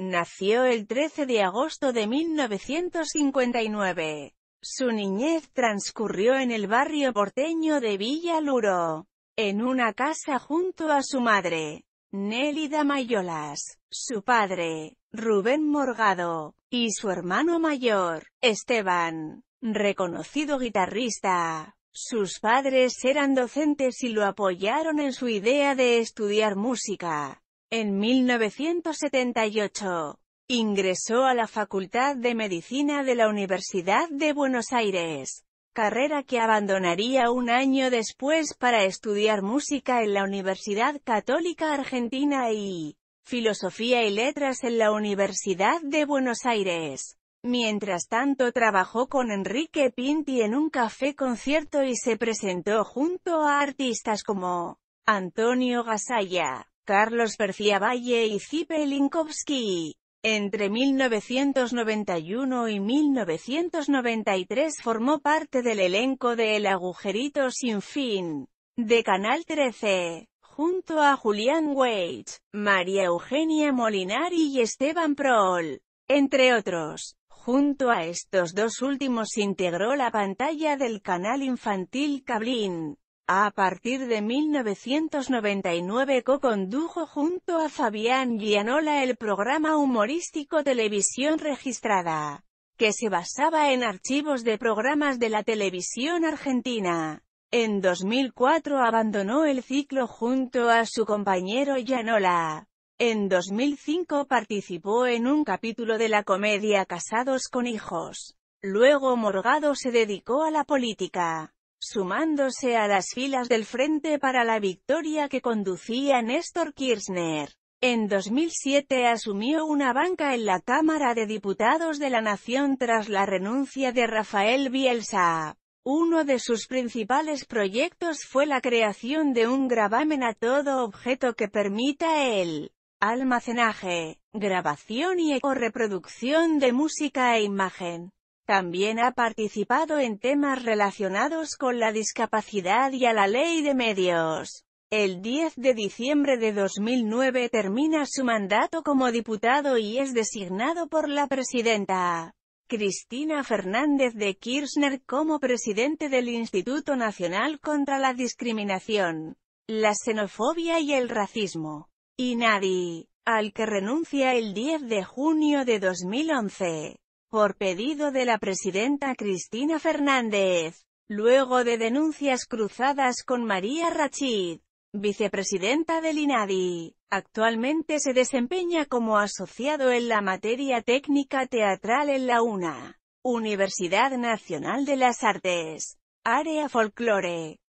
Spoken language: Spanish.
Nació el 13 de agosto de 1959. Su niñez transcurrió en el barrio porteño de Villa Luro, en una casa junto a su madre, Nélida Mayolas, su padre, Rubén Morgado, y su hermano mayor, Esteban, reconocido guitarrista. Sus padres eran docentes y lo apoyaron en su idea de estudiar música. En 1978, ingresó a la Facultad de Medicina de la Universidad de Buenos Aires, carrera que abandonaría un año después para estudiar música en la Universidad Católica Argentina y Filosofía y Letras en la Universidad de Buenos Aires. Mientras tanto trabajó con Enrique Pinti en un café concierto y se presentó junto a artistas como Antonio Gasalla, Carlos García Valle y Zipe Linkowski. Entre 1991 y 1993 formó parte del elenco de El agujerito sin fin, de Canal 13, junto a Julián Weitz, María Eugenia Molinari y Esteban Prol, entre otros. Junto a estos dos últimos integró la pantalla del canal infantil Cablín. A partir de 1999 co-condujo junto a Fabián Gianola el programa humorístico Televisión Registrada, que se basaba en archivos de programas de la televisión argentina. En 2004 abandonó el ciclo junto a su compañero Gianola. En 2005 participó en un capítulo de la comedia Casados con Hijos. Luego Morgado se dedicó a la política sumándose a las filas del Frente para la Victoria que conducía Néstor Kirchner. En 2007 asumió una banca en la Cámara de Diputados de la Nación tras la renuncia de Rafael Bielsa. Uno de sus principales proyectos fue la creación de un gravamen a todo objeto que permita el almacenaje, grabación y reproducción de música e imagen. También ha participado en temas relacionados con la discapacidad y a la ley de medios. El 10 de diciembre de 2009 termina su mandato como diputado y es designado por la presidenta Cristina Fernández de Kirchner como presidente del Instituto Nacional contra la Discriminación, la Xenofobia y el Racismo. Y nadie, al que renuncia el 10 de junio de 2011 por pedido de la presidenta Cristina Fernández, luego de denuncias cruzadas con María Rachid, vicepresidenta del INADI. Actualmente se desempeña como asociado en la materia técnica teatral en la UNA, Universidad Nacional de las Artes, área folclore.